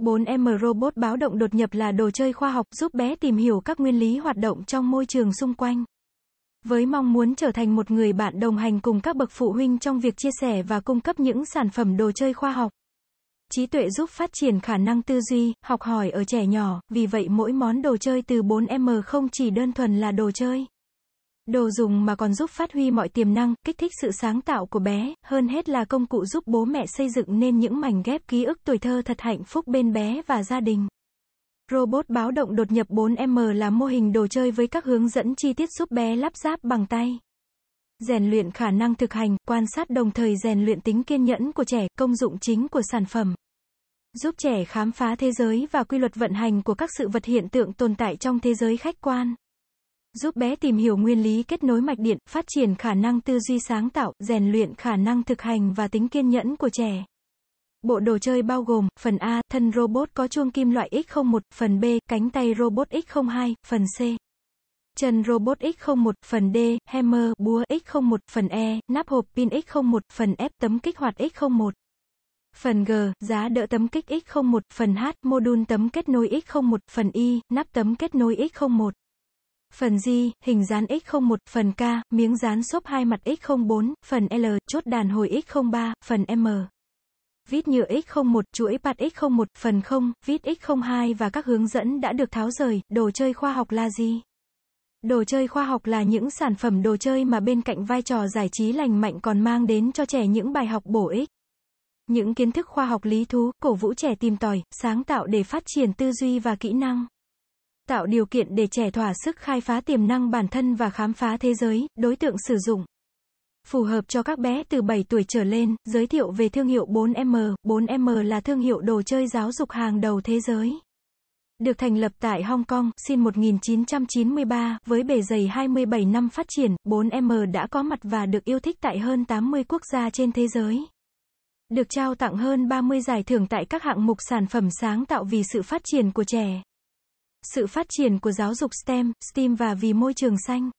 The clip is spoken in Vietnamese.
4M robot báo động đột nhập là đồ chơi khoa học giúp bé tìm hiểu các nguyên lý hoạt động trong môi trường xung quanh. Với mong muốn trở thành một người bạn đồng hành cùng các bậc phụ huynh trong việc chia sẻ và cung cấp những sản phẩm đồ chơi khoa học. Trí tuệ giúp phát triển khả năng tư duy, học hỏi ở trẻ nhỏ, vì vậy mỗi món đồ chơi từ 4M không chỉ đơn thuần là đồ chơi. Đồ dùng mà còn giúp phát huy mọi tiềm năng, kích thích sự sáng tạo của bé, hơn hết là công cụ giúp bố mẹ xây dựng nên những mảnh ghép ký ức tuổi thơ thật hạnh phúc bên bé và gia đình. Robot báo động đột nhập 4M là mô hình đồ chơi với các hướng dẫn chi tiết giúp bé lắp ráp bằng tay. Rèn luyện khả năng thực hành, quan sát đồng thời rèn luyện tính kiên nhẫn của trẻ, công dụng chính của sản phẩm. Giúp trẻ khám phá thế giới và quy luật vận hành của các sự vật hiện tượng tồn tại trong thế giới khách quan giúp bé tìm hiểu nguyên lý kết nối mạch điện, phát triển khả năng tư duy sáng tạo, rèn luyện khả năng thực hành và tính kiên nhẫn của trẻ. Bộ đồ chơi bao gồm, phần A, thân robot có chuông kim loại X01, phần B, cánh tay robot X02, phần C. Chân robot X01, phần D, hammer, búa X01, phần E, nắp hộp pin X01, phần F, tấm kích hoạt X01. Phần G, giá đỡ tấm kích X01, phần H, mô đun tấm kết nối X01, phần Y, nắp tấm kết nối X01. Phần G, hình dán X01, phần K, miếng dán xốp hai mặt X04, phần L, chốt đàn hồi X03, phần M. Vít nhựa X01, chuỗi bạt X01, phần 0, vít X02 và các hướng dẫn đã được tháo rời, đồ chơi khoa học là gì? Đồ chơi khoa học là những sản phẩm đồ chơi mà bên cạnh vai trò giải trí lành mạnh còn mang đến cho trẻ những bài học bổ ích. Những kiến thức khoa học lý thú, cổ vũ trẻ tìm tòi, sáng tạo để phát triển tư duy và kỹ năng tạo điều kiện để trẻ thỏa sức khai phá tiềm năng bản thân và khám phá thế giới, đối tượng sử dụng. Phù hợp cho các bé từ 7 tuổi trở lên, giới thiệu về thương hiệu 4M. 4M là thương hiệu đồ chơi giáo dục hàng đầu thế giới. Được thành lập tại Hong Kong, sinh 1993, với bề dày 27 năm phát triển, 4M đã có mặt và được yêu thích tại hơn 80 quốc gia trên thế giới. Được trao tặng hơn 30 giải thưởng tại các hạng mục sản phẩm sáng tạo vì sự phát triển của trẻ. Sự phát triển của giáo dục STEM, STEAM và vì môi trường xanh